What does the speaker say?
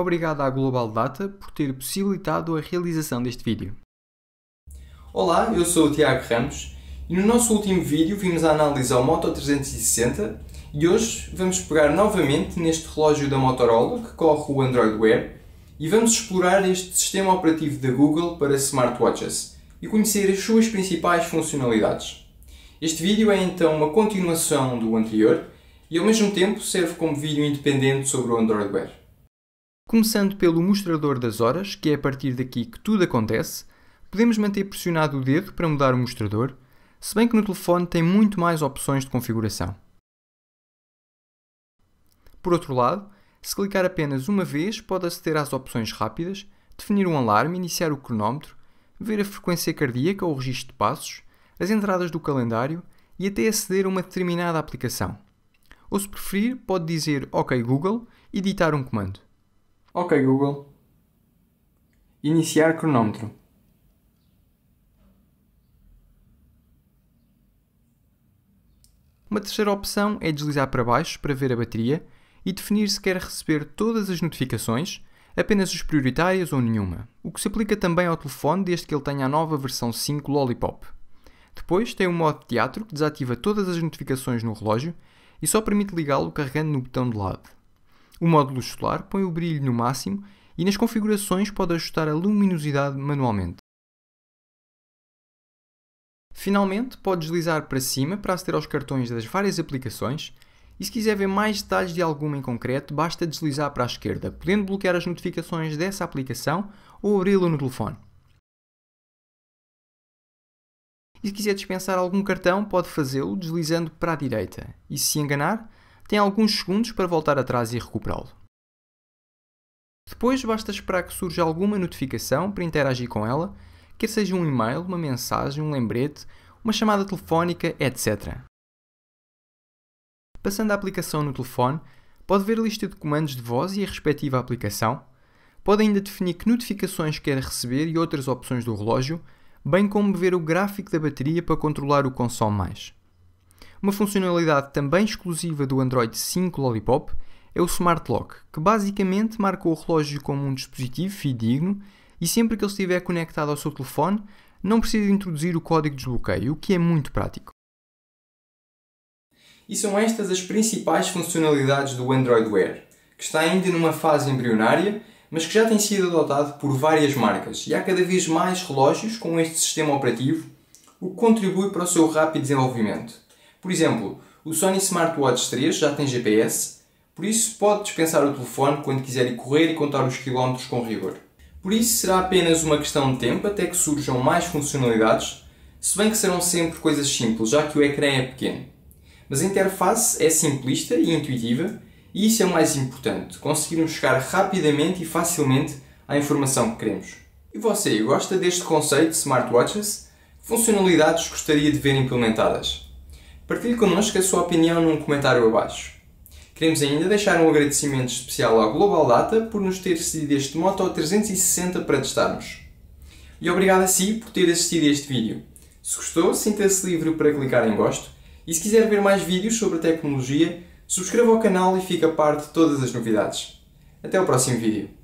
Obrigado à Global Data por ter possibilitado a realização deste vídeo. Olá, eu sou o Tiago Ramos e no nosso último vídeo vimos a análise ao Moto 360 e hoje vamos pegar novamente neste relógio da Motorola que corre o Android Wear e vamos explorar este sistema operativo da Google para smartwatches e conhecer as suas principais funcionalidades. Este vídeo é então uma continuação do anterior e ao mesmo tempo serve como vídeo independente sobre o Android Wear. Começando pelo mostrador das horas, que é a partir daqui que tudo acontece, podemos manter pressionado o dedo para mudar o mostrador, se bem que no telefone tem muito mais opções de configuração. Por outro lado, se clicar apenas uma vez, pode aceder às opções rápidas, definir um alarme, iniciar o cronómetro, ver a frequência cardíaca ou o registro de passos, as entradas do calendário e até aceder a uma determinada aplicação. Ou se preferir, pode dizer OK Google e editar um comando. Ok, Google. Iniciar cronômetro. Uma terceira opção é deslizar para baixo para ver a bateria e definir se quer receber todas as notificações, apenas os prioritários ou nenhuma, o que se aplica também ao telefone desde que ele tenha a nova versão 5 Lollipop. Depois tem o um modo teatro que desativa todas as notificações no relógio e só permite ligá-lo carregando no botão de lado. O módulo solar põe o brilho no máximo e nas configurações pode ajustar a luminosidade manualmente. Finalmente, pode deslizar para cima para aceder aos cartões das várias aplicações e se quiser ver mais detalhes de alguma em concreto, basta deslizar para a esquerda, podendo bloquear as notificações dessa aplicação ou abri-la no telefone. E se quiser dispensar algum cartão, pode fazê-lo deslizando para a direita. E se enganar, tem alguns segundos para voltar atrás e recuperá-lo. Depois basta esperar que surja alguma notificação para interagir com ela, quer seja um e-mail, uma mensagem, um lembrete, uma chamada telefónica, etc. Passando a aplicação no telefone, pode ver a lista de comandos de voz e a respectiva aplicação, pode ainda definir que notificações quer receber e outras opções do relógio, bem como ver o gráfico da bateria para controlar o console mais. Uma funcionalidade também exclusiva do Android 5 Lollipop é o Smart Lock, que basicamente marca o relógio como um dispositivo fidedigno e sempre que ele estiver conectado ao seu telefone, não precisa introduzir o código de desbloqueio, o que é muito prático. E são estas as principais funcionalidades do Android Wear, que está ainda numa fase embrionária, mas que já tem sido adotado por várias marcas e há cada vez mais relógios com este sistema operativo, o que contribui para o seu rápido desenvolvimento. Por exemplo, o Sony Smartwatch 3 já tem GPS, por isso pode dispensar o telefone quando quiser ir correr e contar os quilómetros com rigor. Por isso será apenas uma questão de tempo até que surjam mais funcionalidades, se bem que serão sempre coisas simples, já que o ecrã é pequeno. Mas a interface é simplista e intuitiva, e isso é o mais importante, conseguirmos chegar rapidamente e facilmente à informação que queremos. E você, gosta deste conceito de smartwatches? Que funcionalidades gostaria de ver implementadas? Partilhe connosco a sua opinião num comentário abaixo. Queremos ainda deixar um agradecimento especial à Global Data por nos ter cedido este Moto 360 para testarmos. E obrigado a si por ter assistido este vídeo. Se gostou, sinta-se livre para clicar em gosto e se quiser ver mais vídeos sobre tecnologia, subscreva o canal e fica a par de todas as novidades. Até o próximo vídeo.